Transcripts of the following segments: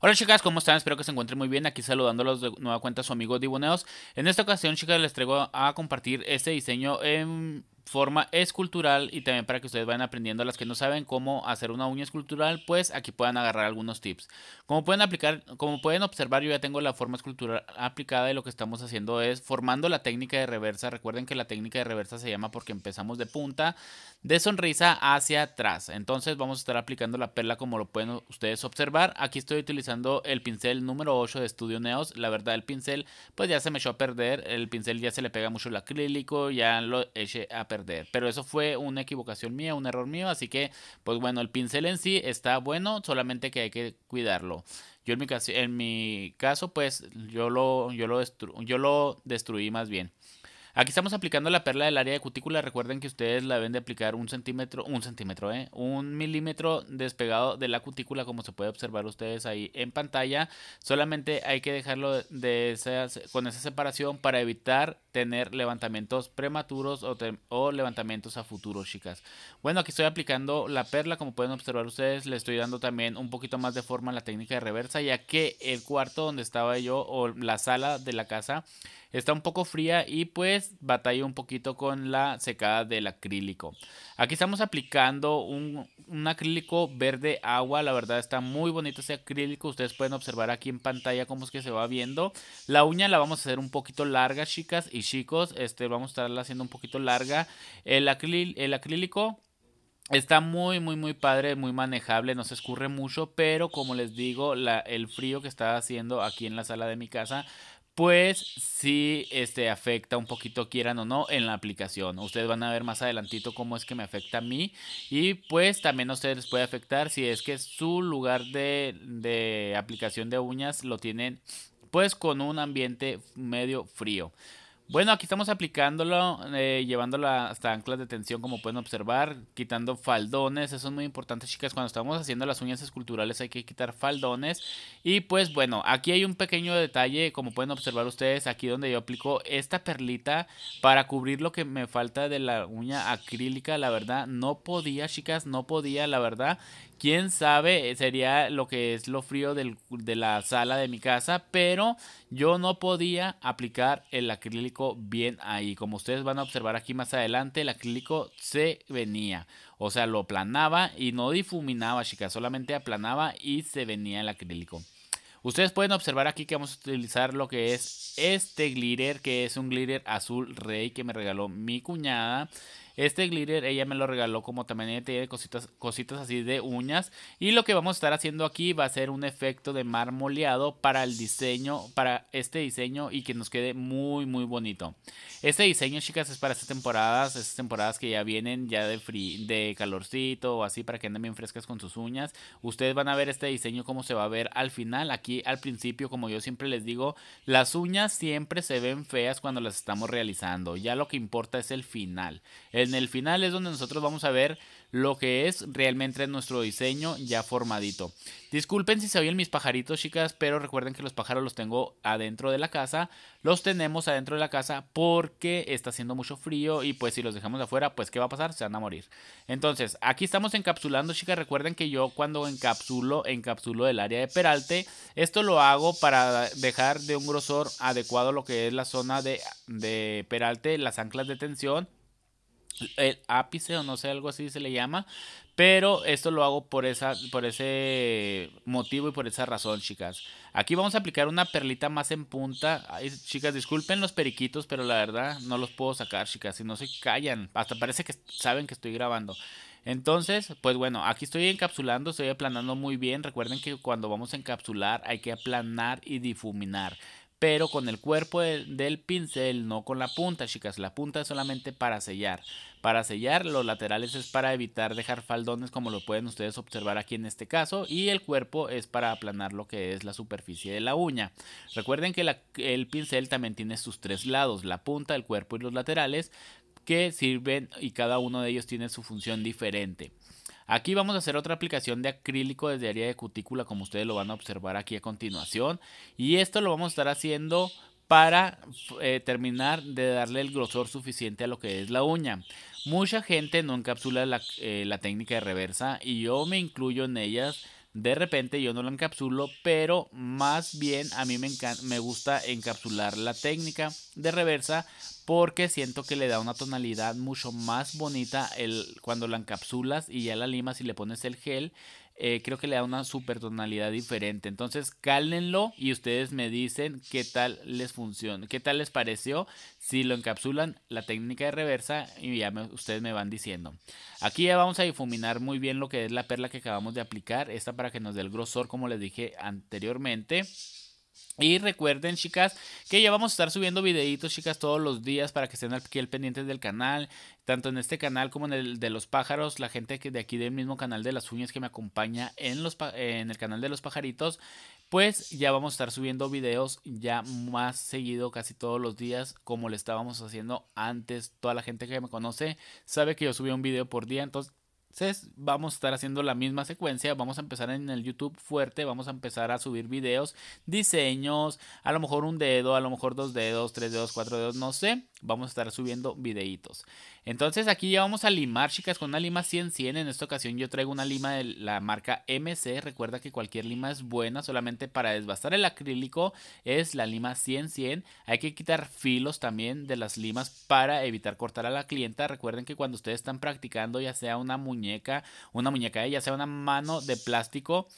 Hola chicas, ¿cómo están? Espero que se encuentren muy bien. Aquí saludándolos de nueva cuenta su amigo Diboneos. En esta ocasión, chicas, les traigo a compartir este diseño en forma escultural y también para que ustedes vayan aprendiendo las que no saben cómo hacer una uña escultural, pues aquí puedan agarrar algunos tips. Como pueden aplicar, como pueden observar, yo ya tengo la forma escultural aplicada y lo que estamos haciendo es formando la técnica de reversa. Recuerden que la técnica de reversa se llama porque empezamos de punta de sonrisa hacia atrás. Entonces vamos a estar aplicando la perla como lo pueden ustedes observar. Aquí estoy utilizando el pincel número 8 de Studio Neos. La verdad el pincel pues ya se me echó a perder, el pincel ya se le pega mucho el acrílico, ya lo eché a perder pero eso fue una equivocación mía, un error mío. Así que, pues bueno, el pincel en sí está bueno, solamente que hay que cuidarlo. Yo en mi caso, en mi caso pues yo lo, yo lo, yo lo destruí más bien. Aquí estamos aplicando la perla del área de cutícula. Recuerden que ustedes la deben de aplicar un centímetro, un centímetro, ¿eh? un milímetro despegado de la cutícula, como se puede observar ustedes ahí en pantalla. Solamente hay que dejarlo con esa separación para evitar tener levantamientos prematuros o, o levantamientos a futuro, chicas. Bueno, aquí estoy aplicando la perla, como pueden observar ustedes, le estoy dando también un poquito más de forma a la técnica de reversa, ya que el cuarto donde estaba yo o la sala de la casa está un poco fría y pues batalla un poquito con la secada del acrílico. Aquí estamos aplicando un, acrílico verde agua, la verdad está muy bonito ese acrílico, ustedes pueden observar aquí en pantalla cómo es que se va viendo. La uña la vamos a hacer un poquito larga chicas y chicos, este, vamos a estarla haciendo un poquito larga. El, el acrílico... Está muy, muy, muy padre, muy manejable, no se escurre mucho, pero como les digo, la, el frío que está haciendo aquí en la sala de mi casa, pues si este, afecta un poquito, quieran o no, en la aplicación. Ustedes van a ver más adelantito cómo es que me afecta a mí. Y pues también a ustedes les puede afectar si es que su lugar de, de aplicación de uñas lo tienen pues con un ambiente medio frío. Bueno, aquí estamos aplicándolo, eh, llevándolo hasta anclas de tensión, como pueden observar, quitando faldones. Eso es muy importante, chicas. Cuando estamos haciendo las uñas esculturales hay que quitar faldones. Y pues bueno, aquí hay un pequeño detalle, como pueden observar ustedes, aquí donde yo aplico esta perlita para cubrir lo que me falta de la uña acrílica. La verdad, no podía, chicas, no podía, la verdad. Quién sabe, eh, sería lo que es lo frío de la sala de mi casa, pero yo no podía aplicar el acrílico bien ahí. Como ustedes van a observar aquí más adelante, el acrílico se venía. O sea, lo aplanaba y no difuminaba, chicas, solamente aplanaba y se venía el acrílico. Ustedes pueden observar aquí que vamos a utilizar lo que es este glitter, que es un glitter azul rey que me regaló mi cuñada. Este glitter ella me lo regaló como también tiene cositas, cositas así de uñas. Y lo que vamos a estar haciendo aquí va a ser un efecto de marmoleado para el diseño, para este diseño y que nos quede muy muy bonito. Este diseño chicas es para estas temporadas, estas temporadas que ya vienen ya de, de calorcito o así para que anden bien frescas con sus uñas. Ustedes van a ver este diseño como se va a ver al final. Aquí al principio como yo siempre les digo, las uñas siempre se ven feas cuando las estamos realizando. Ya lo que importa es el final. El en el final es donde nosotros vamos a ver lo que es realmente nuestro diseño ya formadito. Disculpen si se oyen mis pajaritos, chicas, pero recuerden que los pájaros los tengo adentro de la casa. Los tenemos adentro de la casa porque está haciendo mucho frío y pues si los dejamos afuera, pues ¿qué va a pasar? Se van a morir. Entonces, aquí estamos encapsulando, chicas. Recuerden que yo cuando encapsulo, encapsulo el área de peralte. Esto lo hago para dejar de un grosor adecuado lo que es la zona de, de peralte, las anclas de tensión el ápice o no sé, algo así se le llama. Pero esto lo hago por, esa, por ese motivo y por esa razón, chicas. Aquí vamos a aplicar una perlita más en punta. chicas, disculpen los periquitos, pero la verdad no los puedo sacar, chicas. Si no se callan, hasta parece que saben que estoy grabando. Entonces, pues bueno, aquí estoy encapsulando, estoy aplanando muy bien. Recuerden que cuando vamos a encapsular hay que aplanar y difuminar pero con el cuerpo del pincel, no con la punta, chicas. La punta es solamente para sellar. Para sellar, los laterales es para evitar dejar faldones, como lo pueden ustedes observar aquí en este caso, y el cuerpo es para aplanar lo que es la superficie de la uña. Recuerden que el pincel también tiene sus tres lados, la punta, el cuerpo y los laterales, que sirven y cada uno de ellos tiene su función diferente. Aquí vamos a hacer otra aplicación de acrílico desde área de cutícula como ustedes lo van a observar aquí a continuación. Y esto lo vamos a estar haciendo para eh, terminar de darle el grosor suficiente a lo que es la uña. Mucha gente no encapsula eh, la, técnica de reversa y yo me incluyo en ellas. De repente yo no la encapsulo, pero más bien a mí me, me gusta encapsular la técnica de reversa porque siento que le da una tonalidad mucho más bonita el, cuando la encapsulas y ya la limas y le pones el gel. Eh, creo que le da una super tonalidad diferente. Entonces, cálenlo y ustedes me dicen qué tal les funciona, qué tal les pareció. Si lo encapsulan, la técnica de reversa y ya ustedes me van diciendo. Aquí ya vamos a difuminar muy bien lo que es la perla que acabamos de aplicar. Esta para que nos dé el grosor, como les dije anteriormente. Y recuerden, chicas, que ya vamos a estar subiendo videitos, chicas, todos los días para que estén aquí al pendiente del canal, tanto en este canal como en el de los pájaros, la gente que de aquí del mismo canal de las uñas que me acompaña en, los, en el canal de los pajaritos, pues ya vamos a estar subiendo videos ya más seguido casi todos los días como le estábamos haciendo antes. Toda la gente que me conoce sabe que yo subí un video por día, entonces vamos a estar haciendo la misma secuencia, vamos a empezar en el YouTube fuerte, vamos a empezar a subir videos, diseños, a lo mejor un dedo, a lo mejor dos dedos, tres dedos, cuatro dedos, no sé, vamos a estar subiendo videitos. Entonces aquí ya vamos a limar, chicas, con una lima 100-100, en esta ocasión yo traigo una lima de la marca MC, recuerda que cualquier lima es buena, solamente para desbastar el acrílico es la lima 100-100, hay que quitar filos también de las limas para evitar cortar a la clienta, recuerden que cuando ustedes están practicando ya sea una muñeca, una muñeca, eh, ya sea una mano de plástico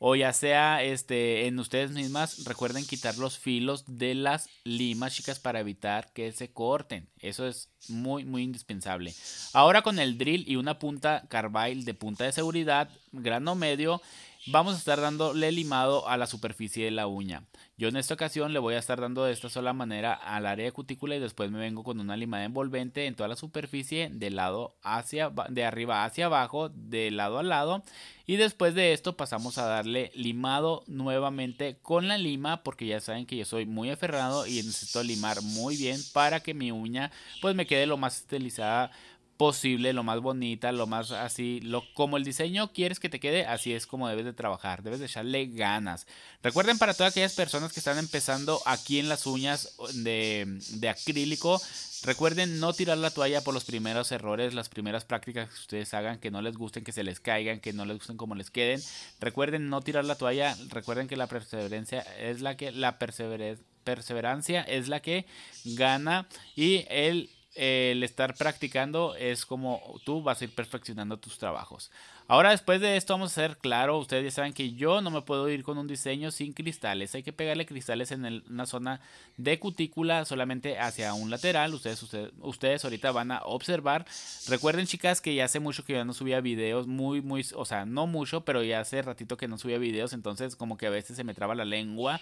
o ya sea este en ustedes mismas recuerden quitar los filos de las limas chicas para evitar que se corten eso es muy muy indispensable ahora con el drill y una punta carbide de punta de seguridad grano medio Vamos a estar dándole limado a la superficie de la uña. Yo en esta ocasión le voy a estar dando de esta sola manera al área de cutícula y después me vengo con una limada envolvente en toda la superficie de lado hacia de arriba hacia abajo, de lado a lado y después de esto pasamos a darle limado nuevamente con la lima porque ya saben que yo soy muy aferrado y necesito limar muy bien para que mi uña pues me quede lo más estilizada posible, lo más bonita, lo más así, lo como el diseño quieres que te quede, así es como debes de trabajar, debes de echarle ganas. Recuerden para todas aquellas personas que están empezando aquí en las uñas de, de acrílico, recuerden no tirar la toalla por los primeros errores, las primeras prácticas que ustedes hagan, que no les gusten, que se les caigan, que no les gusten como les queden. Recuerden no tirar la toalla, recuerden que la perseverancia es la que, la perseverancia perseverancia es la que gana y el el estar practicando es como tú vas a ir perfeccionando tus trabajos. Ahora después de esto vamos a ser claro, ustedes ya saben que yo no me puedo ir con un diseño sin cristales, hay que pegarle cristales en una zona de cutícula solamente hacia un lateral, ustedes, ustedes, ustedes ahorita van a observar. Recuerden chicas que ya hace mucho que yo no subía videos, muy, muy, o sea, no mucho, pero ya hace ratito que no subía videos, entonces como que a veces se me traba la lengua,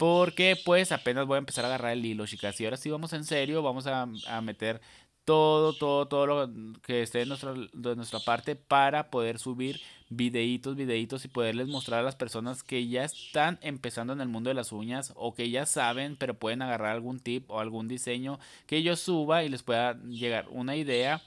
porque pues apenas voy a empezar a agarrar el hilo, chicas. Y ahora sí vamos en serio, vamos a, meter todo, todo, todo lo que esté de nuestra, de nuestra parte para poder subir videitos, videitos y poderles mostrar a las personas que ya están empezando en el mundo de las uñas o que ya saben, pero pueden agarrar algún tip o algún diseño que yo suba y les pueda llegar una idea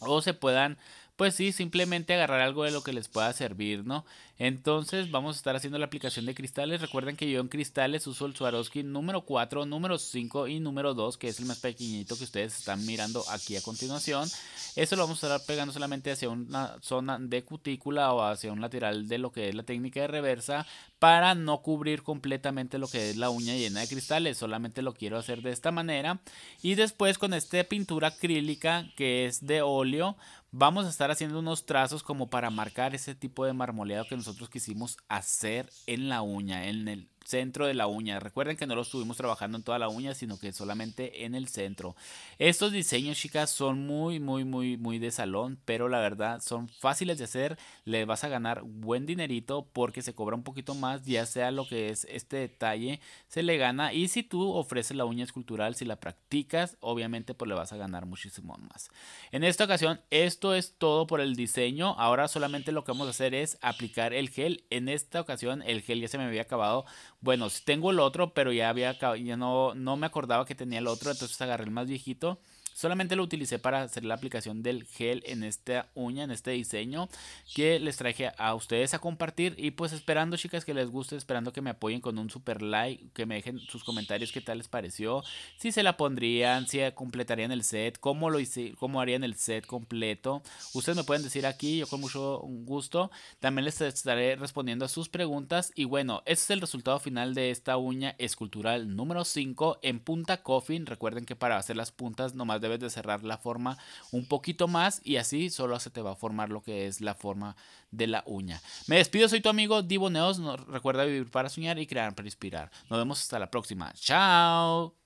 o se puedan pues sí, simplemente agarrar algo de lo que les pueda servir, ¿no? Entonces vamos a estar haciendo la aplicación de cristales. Recuerden que yo en cristales uso el Swarovski número 4, número 5 y número 2, que es el más pequeñito que ustedes están mirando aquí a continuación. Eso lo vamos a estar pegando solamente hacia una zona de cutícula o hacia un lateral de lo que es la técnica de reversa para no cubrir completamente lo que es la uña llena de cristales. Solamente lo quiero hacer de esta manera. Y después con esta pintura acrílica que es de óleo vamos a estar haciendo unos trazos como para marcar ese tipo de marmoleado que nosotros quisimos hacer en la uña, en el, centro de la uña. Recuerden que no lo estuvimos trabajando en toda la uña, sino que solamente en el centro. Estos diseños, chicas, son muy, muy, muy, muy de salón, pero la verdad son fáciles de hacer. le vas a ganar buen dinerito porque se cobra un poquito más, ya sea lo que es este detalle, se le gana. Y si tú ofreces la uña escultural, si la practicas, obviamente pues le vas a ganar muchísimo más. En esta ocasión, esto es todo por el diseño. Ahora solamente lo que vamos a hacer es aplicar el gel. En esta ocasión, el gel ya se me había acabado bueno, tengo el otro, pero ya había ya no, no me acordaba que tenía el otro, entonces agarré el más viejito Solamente lo utilicé para hacer la aplicación del gel en esta uña, en este diseño que les traje a ustedes a compartir. Y pues esperando chicas que les guste, esperando que me apoyen con un super like, que me dejen sus comentarios qué tal les pareció, si se la pondrían, si completarían el set, cómo lo hice, cómo harían el set completo. Ustedes me pueden decir aquí, yo con mucho gusto. También les estaré respondiendo a sus preguntas. Y bueno, este es el resultado final de esta uña escultural número 5 en punta coffin. Recuerden que para hacer las puntas nomás debes de cerrar la forma un poquito más y así solo se te va a formar lo que es la forma de la uña. Me despido, soy tu amigo Divo Neos. recuerda vivir para soñar y crear para inspirar. Nos vemos hasta la próxima. Chao.